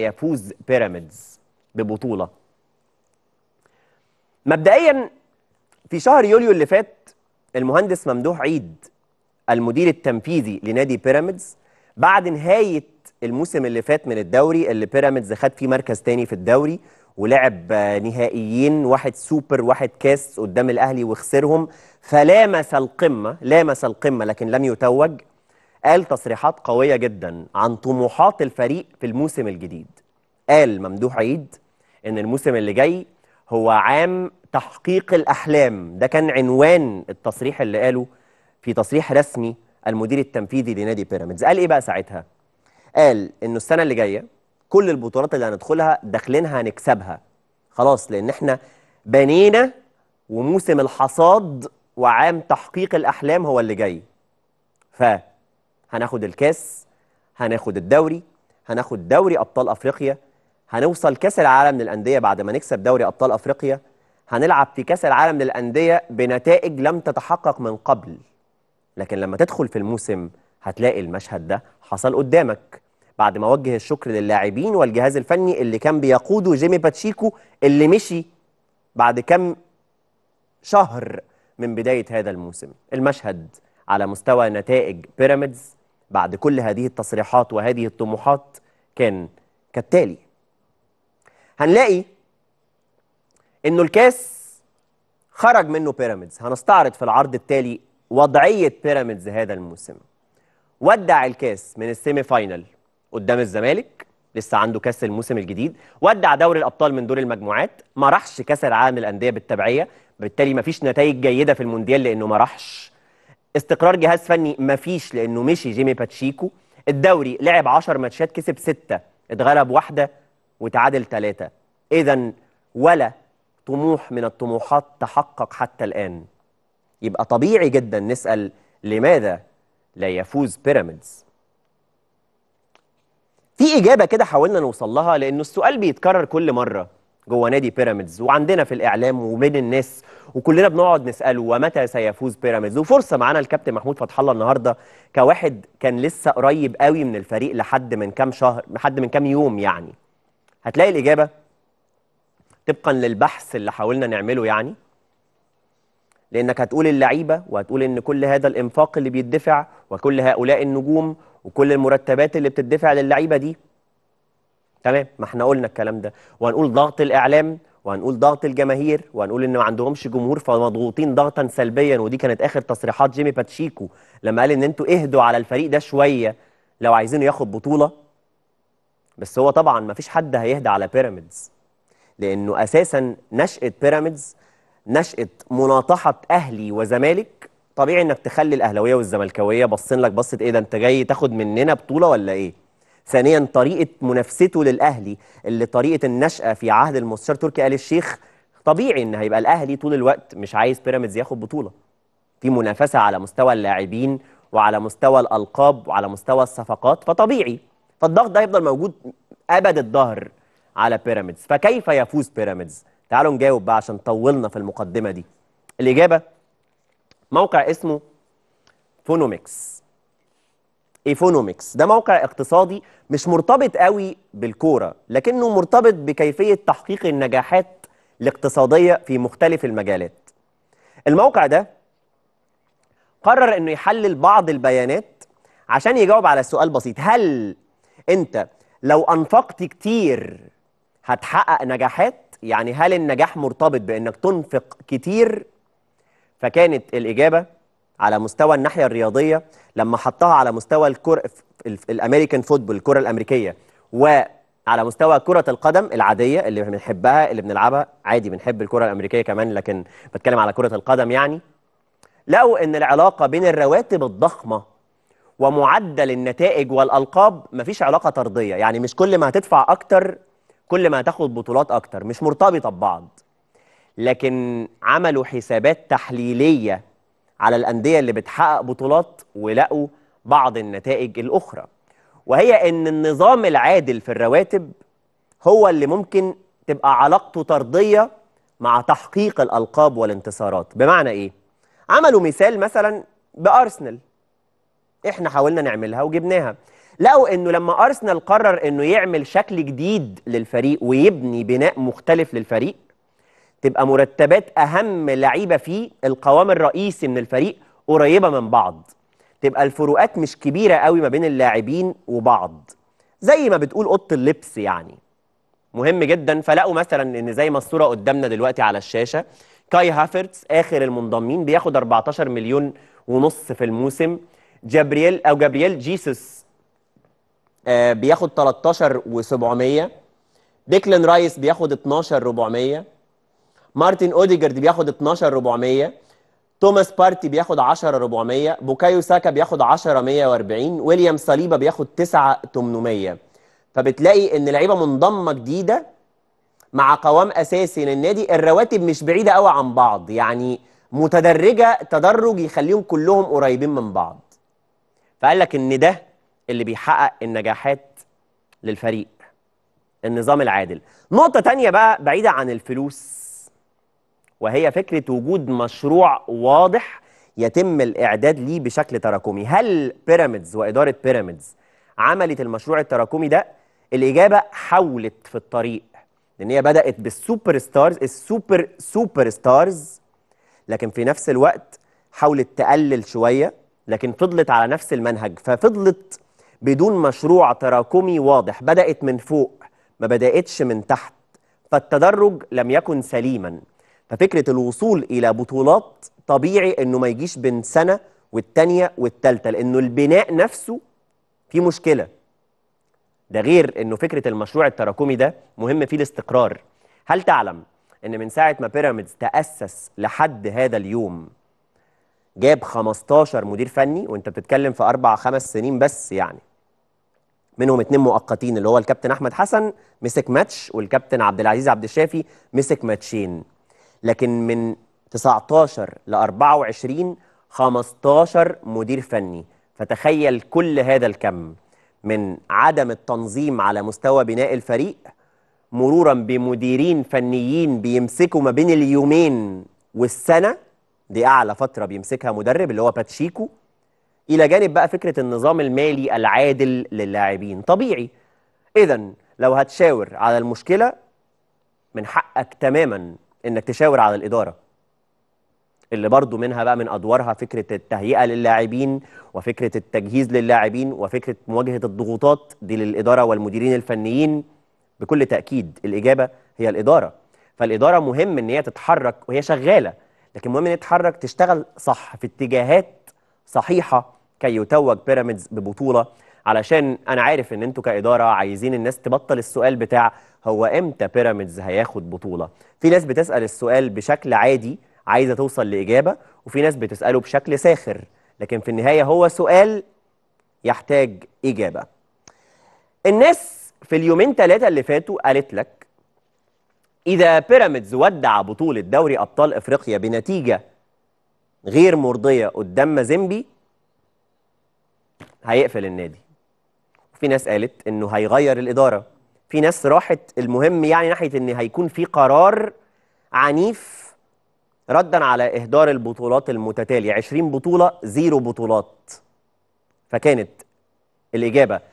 سيفوز بيراميدز ببطولة مبدئيا في شهر يوليو اللي فات المهندس ممدوح عيد المدير التنفيذي لنادي بيراميدز بعد نهاية الموسم اللي فات من الدوري اللي بيراميدز خد فيه مركز تاني في الدوري ولعب نهائيين واحد سوبر واحد كاس قدام الاهلي وخسرهم فلامس القمه لامس القمه لكن لم يتوج قال تصريحات قوية جدا عن طموحات الفريق في الموسم الجديد قال ممدوح عيد ان الموسم اللي جاي هو عام تحقيق الأحلام ده كان عنوان التصريح اللي قاله في تصريح رسمي المدير التنفيذي لنادي بيراميدز قال ايه بقى ساعتها قال انه السنه اللي جايه كل البطولات اللي هندخلها داخلينها هنكسبها خلاص لان احنا بنينا وموسم الحصاد وعام تحقيق الاحلام هو اللي جاي ف هناخد الكاس هناخد الدوري هناخد دوري ابطال افريقيا هنوصل كاس العالم للانديه بعد ما نكسب دوري ابطال افريقيا هنلعب في كاس العالم للانديه بنتائج لم تتحقق من قبل لكن لما تدخل في الموسم هتلاقي المشهد ده حصل قدامك بعد ما وجه الشكر للاعبين والجهاز الفني اللي كان بيقوده جيمي باتشيكو اللي مشي بعد كم شهر من بدايه هذا الموسم المشهد على مستوى نتائج بيراميدز بعد كل هذه التصريحات وهذه الطموحات كان كالتالي هنلاقي انه الكاس خرج منه بيراميدز هنستعرض في العرض التالي وضعيه بيراميدز هذا الموسم ودع الكاس من السيمي فاينل قدام الزمالك لسه عنده كاس الموسم الجديد ودع دوري الابطال من دور المجموعات ما راحش كاس العالم للانديه بالتبعيه بالتالي ما فيش نتائج جيده في المونديال لانه ما راحش استقرار جهاز فني مفيش لانه مشي جيمي باتشيكو الدوري لعب 10 ماتشات كسب 6 اتغلب واحده وتعادل 3 اذا ولا طموح من الطموحات تحقق حتى الان يبقى طبيعي جدا نسال لماذا لا يفوز بيراميدز في اجابه كده حاولنا نوصل لها لانه السؤال بيتكرر كل مره جوه نادي بيراميدز وعندنا في الاعلام وبين الناس وكلنا بنقعد نساله ومتى سيفوز بيراميدز وفرصه معانا الكابتن محمود فتح الله النهارده كواحد كان لسه قريب قوي من الفريق لحد من كام شهر لحد من كام يوم يعني هتلاقي الاجابه طبقا للبحث اللي حاولنا نعمله يعني لانك هتقول اللعيبه وهتقول ان كل هذا الانفاق اللي بيدفع وكل هؤلاء النجوم وكل المرتبات اللي بتدفع للعيبه دي تمام ما احنا قلنا الكلام ده وهنقول ضغط الاعلام وهنقول ضغط الجماهير وهنقول ان ما عندهمش جمهور فمضغوطين ضغطا سلبيا ودي كانت اخر تصريحات جيمي باتشيكو لما قال ان انتوا اهدوا على الفريق ده شويه لو عايزينه ياخد بطوله بس هو طبعا ما فيش حد هيهدى على بيراميدز لانه اساسا نشاه بيراميدز نشاه مناطحه اهلي وزمالك طبيعي انك تخلي الاهلاويه والزملكاويه باصين لك بصت ايه ده انت جاي تاخد مننا بطوله ولا ايه ثانيا طريقة منافسته للأهلي اللي طريقة النشأة في عهد المستشار تركي آل الشيخ طبيعي ان هيبقى الأهلي طول الوقت مش عايز بيراميدز ياخد بطولة في منافسة على مستوى اللاعبين وعلى مستوى الألقاب وعلى مستوى الصفقات فطبيعي فالضغط ده هيفضل موجود أبد الظهر على بيراميدز فكيف يفوز بيراميدز تعالوا نجاوب بقى عشان طولنا في المقدمة دي الإجابة موقع اسمه فونوميكس ايفونومكس ده موقع اقتصادي مش مرتبط قوي بالكوره لكنه مرتبط بكيفيه تحقيق النجاحات الاقتصاديه في مختلف المجالات الموقع ده قرر انه يحلل بعض البيانات عشان يجاوب على سؤال بسيط هل انت لو انفقت كتير هتحقق نجاحات يعني هل النجاح مرتبط بانك تنفق كتير فكانت الاجابه على مستوى الناحيه الرياضيه لما حطها على مستوى الكره الامريكان فوتبول الكره الامريكيه وعلى مستوى كره القدم العاديه اللي بنحبها اللي بنلعبها عادي بنحب الكره الامريكيه كمان لكن بتكلم على كره القدم يعني لقوا ان العلاقه بين الرواتب الضخمه ومعدل النتائج والالقاب مفيش علاقه طرديه يعني مش كل ما هتدفع اكتر كل ما هتاخد بطولات اكتر مش مرتبطه ببعض لكن عملوا حسابات تحليليه على الأندية اللي بتحقق بطولات ولقوا بعض النتائج الأخرى وهي أن النظام العادل في الرواتب هو اللي ممكن تبقى علاقته طردية مع تحقيق الألقاب والانتصارات بمعنى إيه؟ عملوا مثال مثلا بأرسنال إحنا حاولنا نعملها وجبناها لقوا انه لما ارسنال قرر انه يعمل شكل جديد للفريق ويبني بناء مختلف للفريق تبقى مرتبات اهم لعيبه فيه القوام الرئيسي من الفريق قريبه من بعض تبقى الفروقات مش كبيره قوي ما بين اللاعبين وبعض زي ما بتقول اوضه اللبس يعني مهم جدا فلقوا مثلا ان زي ما الصوره قدامنا دلوقتي على الشاشه كاي هافرتس اخر المنضمين بياخد 14 مليون ونص في الموسم جابرييل او جابرييل جيسوس آه بياخد 13 و700 ديكلان رايس بياخد 12 400 مارتن اوديجارد بياخد 12400 توماس بارتي بياخد 10400 بوكايو ساكا بياخد 10140 ويليام صليبا بياخد 9800 فبتلاقي ان لعيبه منضمه جديده مع قوام اساسي للنادي الرواتب مش بعيده قوي عن بعض يعني متدرجه تدرج يخليهم كلهم قريبين من بعض فقال لك ان ده اللي بيحقق النجاحات للفريق النظام العادل نقطه تانية بقى بعيده عن الفلوس وهي فكرة وجود مشروع واضح يتم الإعداد ليه بشكل تراكمي هل بيراميدز وإدارة بيراميدز عملت المشروع التراكمي ده الإجابة حاولت في الطريق لأن هي بدأت بالسوبر ستارز السوبر سوبر ستارز لكن في نفس الوقت حاولت تقلل شوية لكن فضلت على نفس المنهج ففضلت بدون مشروع تراكمي واضح بدأت من فوق ما بدأتش من تحت فالتدرج لم يكن سليماً ففكره الوصول الى بطولات طبيعي انه ما يجيش بين سنه والتانيه والتالته لانه البناء نفسه فيه مشكله ده غير انه فكره المشروع التراكمي ده مهم فيه الاستقرار هل تعلم ان من ساعه ما بيراميدز تاسس لحد هذا اليوم جاب 15 مدير فني وانت بتتكلم في اربع خمس سنين بس يعني منهم اتنين مؤقتين اللي هو الكابتن احمد حسن مسك ماتش والكابتن عبد العزيز عبد الشافي مسك ماتشين لكن من 19 ل 24 15 مدير فني فتخيل كل هذا الكم من عدم التنظيم على مستوى بناء الفريق مرورا بمديرين فنيين بيمسكوا ما بين اليومين والسنه دي اعلى فتره بيمسكها مدرب اللي هو باتشيكو الى جانب بقى فكره النظام المالي العادل للاعبين طبيعي اذا لو هتشاور على المشكله من حقك تماما انك تشاور على الاداره اللي برضو منها بقى من ادوارها فكره التهيئه للاعبين وفكره التجهيز للاعبين وفكره مواجهه الضغوطات دي للاداره والمديرين الفنيين بكل تاكيد الاجابه هي الاداره فالاداره مهم ان هي تتحرك وهي شغاله لكن مهم ان هي تتحرك تشتغل صح في اتجاهات صحيحه كي يتوج بيراميدز ببطوله علشان انا عارف ان انتوا كاداره عايزين الناس تبطل السؤال بتاع هو امتى بيراميدز هياخد بطوله في ناس بتسال السؤال بشكل عادي عايزه توصل لاجابه وفي ناس بتساله بشكل ساخر لكن في النهايه هو سؤال يحتاج اجابه الناس في اليومين ثلاثه اللي فاتوا قالت لك إذا بيراميدز ودع بطولة دوري أبطال إفريقيا بنتيجة غير مرضية قدام مازيمبي هيقفل النادي في ناس قالت انه هيغير الاداره في ناس راحت المهم يعني ناحيه ان هيكون في قرار عنيف ردا على اهدار البطولات المتتاليه 20 بطوله زيرو بطولات فكانت الاجابه